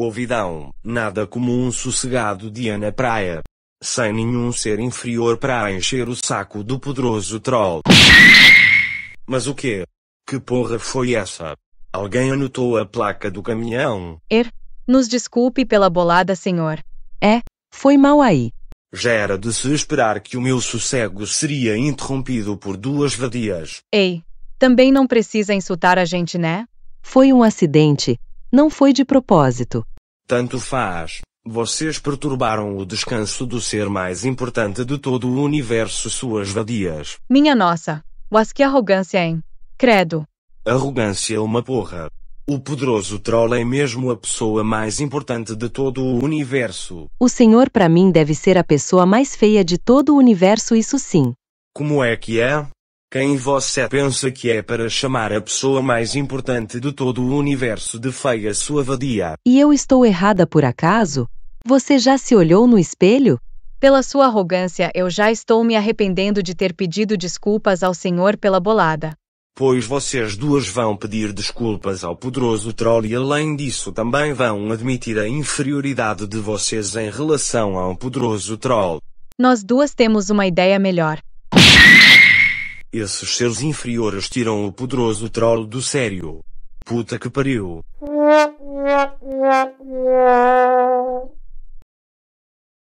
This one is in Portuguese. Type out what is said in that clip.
Ouvidão, nada como um sossegado dia na praia. Sem nenhum ser inferior para encher o saco do poderoso troll. Mas o quê? Que porra foi essa? Alguém anotou a placa do caminhão? Er, nos desculpe pela bolada, senhor. É, foi mal aí. Já era de se esperar que o meu sossego seria interrompido por duas vadias. Ei, também não precisa insultar a gente, né? Foi um acidente, não foi de propósito. Tanto faz, vocês perturbaram o descanso do ser mais importante de todo o universo, suas vadias. Minha nossa. Was que arrogância, hein? Credo. Arrogância é uma porra. O poderoso troll é mesmo a pessoa mais importante de todo o universo. O senhor para mim deve ser a pessoa mais feia de todo o universo, isso sim. Como é que é? Quem você pensa que é para chamar a pessoa mais importante de todo o universo de feia sua vadia? E eu estou errada por acaso? Você já se olhou no espelho? Pela sua arrogância, eu já estou me arrependendo de ter pedido desculpas ao senhor pela bolada. Pois vocês duas vão pedir desculpas ao poderoso troll e além disso também vão admitir a inferioridade de vocês em relação ao poderoso troll. Nós duas temos uma ideia melhor. Esses seres inferiores tiram o poderoso troll do sério. Puta que pariu.